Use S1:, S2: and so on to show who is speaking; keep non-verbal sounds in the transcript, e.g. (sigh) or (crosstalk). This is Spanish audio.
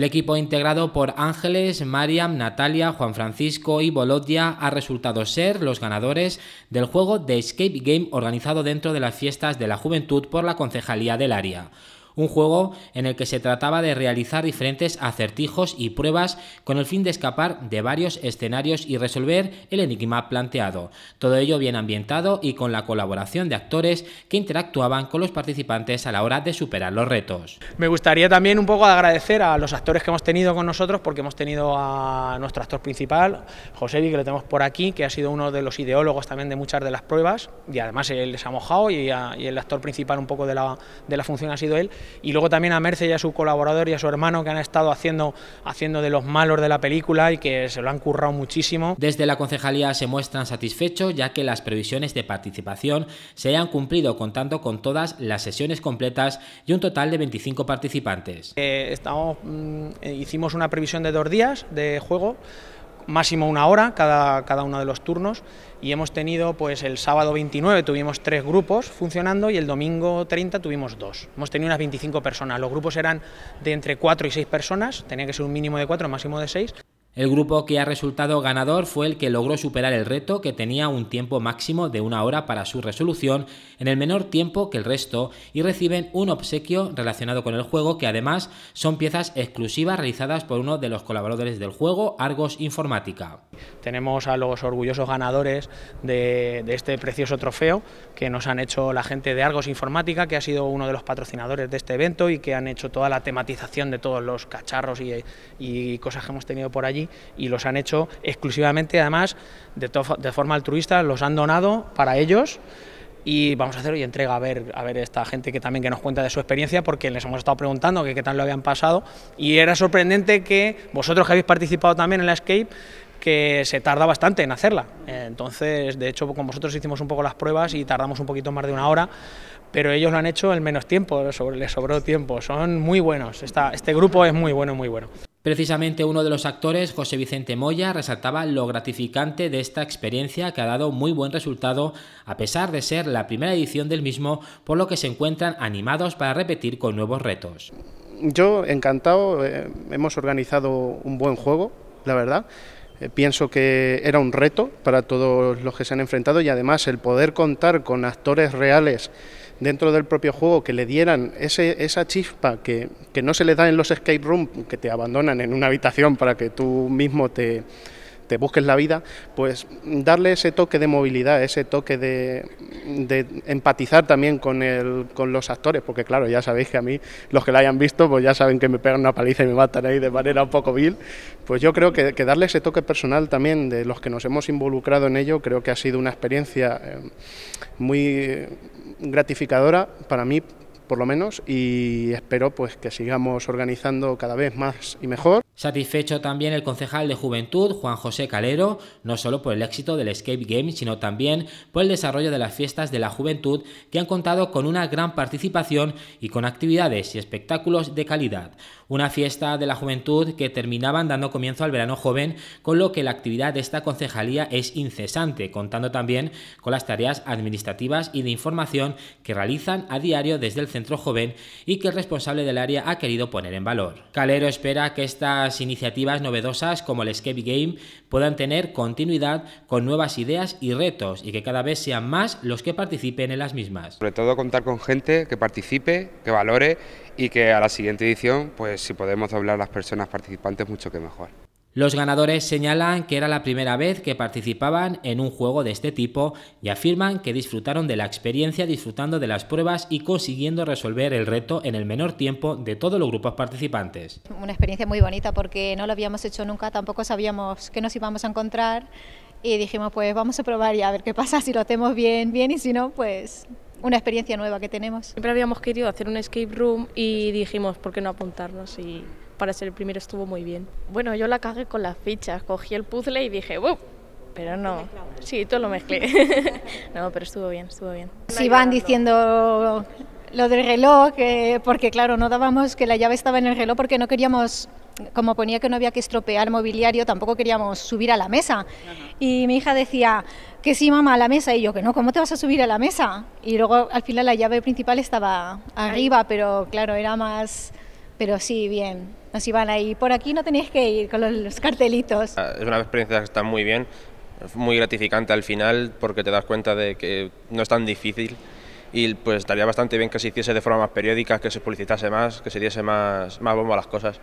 S1: El equipo integrado por Ángeles, Mariam, Natalia, Juan Francisco y Bolodia ha resultado ser los ganadores del juego de Escape Game organizado dentro de las fiestas de la juventud por la concejalía del área un juego en el que se trataba de realizar diferentes acertijos y pruebas con el fin de escapar de varios escenarios y resolver el enigma planteado. Todo ello bien ambientado y con la colaboración de actores que interactuaban con los participantes a la hora de superar los retos.
S2: Me gustaría también un poco agradecer a los actores que hemos tenido con nosotros porque hemos tenido a nuestro actor principal, Josevi, que lo tenemos por aquí, que ha sido uno de los ideólogos también de muchas de las pruebas y además él se ha mojado y, el actor principal un poco de la, de la función ha sido él y luego también a Merce y a su colaborador y a su hermano que han estado haciendo, haciendo de los malos de la película y que se lo han currado muchísimo. Desde la concejalía
S1: se muestran satisfechos ya que las previsiones de participación se han cumplido contando con
S2: todas las sesiones completas y un total de 25 participantes. Eh, estamos, mm, eh, hicimos una previsión de dos días de juego máximo una hora cada, cada uno de los turnos y hemos tenido pues el sábado 29 tuvimos tres grupos funcionando y el domingo 30 tuvimos dos. Hemos tenido unas 25 personas, los grupos eran de entre 4 y 6 personas, tenía que ser un mínimo de cuatro, máximo de seis. El grupo que ha resultado ganador fue el que logró superar
S1: el reto que tenía un tiempo máximo de una hora para su resolución en el menor tiempo que el resto y reciben un obsequio relacionado con el juego que además son piezas exclusivas
S2: realizadas por uno de los colaboradores del juego, Argos Informática tenemos a los orgullosos ganadores de, este precioso trofeo que nos han hecho la gente de Argos Informática, que ha sido uno de los patrocinadores de este evento y que han hecho toda la tematización de todos los cacharros y, cosas que hemos tenido por allí y los han hecho exclusivamente, además, de, de forma altruista, los han donado para ellos y vamos a hacer hoy entrega a ver a ver esta gente que también que nos cuenta de su experiencia porque les hemos estado preguntando que qué tal lo habían pasado y era sorprendente que vosotros que habéis participado también en la escape que se tarda bastante en hacerla. Entonces, de hecho, con vosotros hicimos un poco las pruebas y tardamos un poquito más de una hora, pero ellos lo han hecho en menos tiempo, les sobró tiempo. Son muy buenos, este grupo es muy bueno, muy bueno. Precisamente uno de los actores, José Vicente Moya, resaltaba lo gratificante de esta
S1: experiencia que ha dado muy buen resultado a pesar de ser la primera edición del mismo, por lo que se encuentran animados para repetir con nuevos retos.
S3: Yo encantado, eh, hemos organizado un buen juego, la verdad. Eh, pienso que era un reto para todos los que se han enfrentado y además el poder contar con actores reales dentro del propio juego que le dieran ese, esa chispa que, que no se le da en los escape room, que te abandonan en una habitación para que tú mismo te, te busques la vida, pues darle ese toque de movilidad, ese toque de, empatizar también con, con los actores, porque claro, ya sabéis que a mí, los que la hayan visto, pues ya saben que me pegan una paliza y me matan ahí de manera un poco vil, pues yo creo que, que darle ese toque personal también de los que nos hemos involucrado en ello, creo que ha sido una experiencia eh, muy gratificadora para mí por lo menos y espero pues que sigamos organizando cada vez más y mejor.
S1: Satisfecho también el concejal de Juventud, Juan José Calero, no solo por el éxito del Escape Game, sino también por el desarrollo de las fiestas de la juventud que han contado con una gran participación y con actividades y espectáculos de calidad. Una fiesta de la juventud que terminaban dando comienzo al verano joven, con lo que la actividad de esta concejalía es incesante, contando también con las tareas administrativas y de información que realizan a diario desde el centro joven y que el responsable del área ha querido poner en valor. Calero espera que esta las iniciativas novedosas como el Escape Game puedan tener continuidad con nuevas ideas y retos y que cada vez sean más los que participen en las mismas.
S3: Sobre todo contar con gente que participe, que valore y que a la siguiente edición, pues si podemos doblar las personas participantes, mucho que mejor.
S1: Los ganadores señalan que era la primera vez que participaban en un juego de este tipo y afirman que disfrutaron de la experiencia disfrutando de las pruebas y consiguiendo resolver el reto en el menor tiempo de todos los grupos participantes.
S4: Una experiencia muy bonita porque no lo habíamos hecho nunca, tampoco sabíamos qué nos íbamos a encontrar y dijimos pues vamos a probar y a ver qué pasa, si lo hacemos bien, bien y si no pues una experiencia nueva que tenemos. Siempre habíamos querido hacer un escape room y dijimos por qué no apuntarnos y para ser el primero estuvo muy bien. Bueno, yo la cagué con las fichas, cogí el puzzle y dije, ¡wow! Pero no, sí, todo lo mezclé. (laughs) no, pero estuvo bien, estuvo bien. Si van diciendo lo del reloj, porque claro, no dábamos que la llave estaba en el reloj porque no queríamos, como ponía que no había que estropear mobiliario, tampoco queríamos subir a la mesa. Y mi hija decía que sí, mamá, a la mesa, y yo que no, ¿cómo te vas a subir a la mesa? Y luego al final la llave principal estaba arriba, pero claro, era más, pero sí, bien nos iban ahí, por aquí no tenías que ir con los cartelitos. Ah,
S2: es una experiencia que está muy bien, muy gratificante al final porque te das cuenta de que no es tan difícil y pues estaría bastante bien que se hiciese de forma más periódica, que se publicitase más, que se diese más, más bombo a las cosas.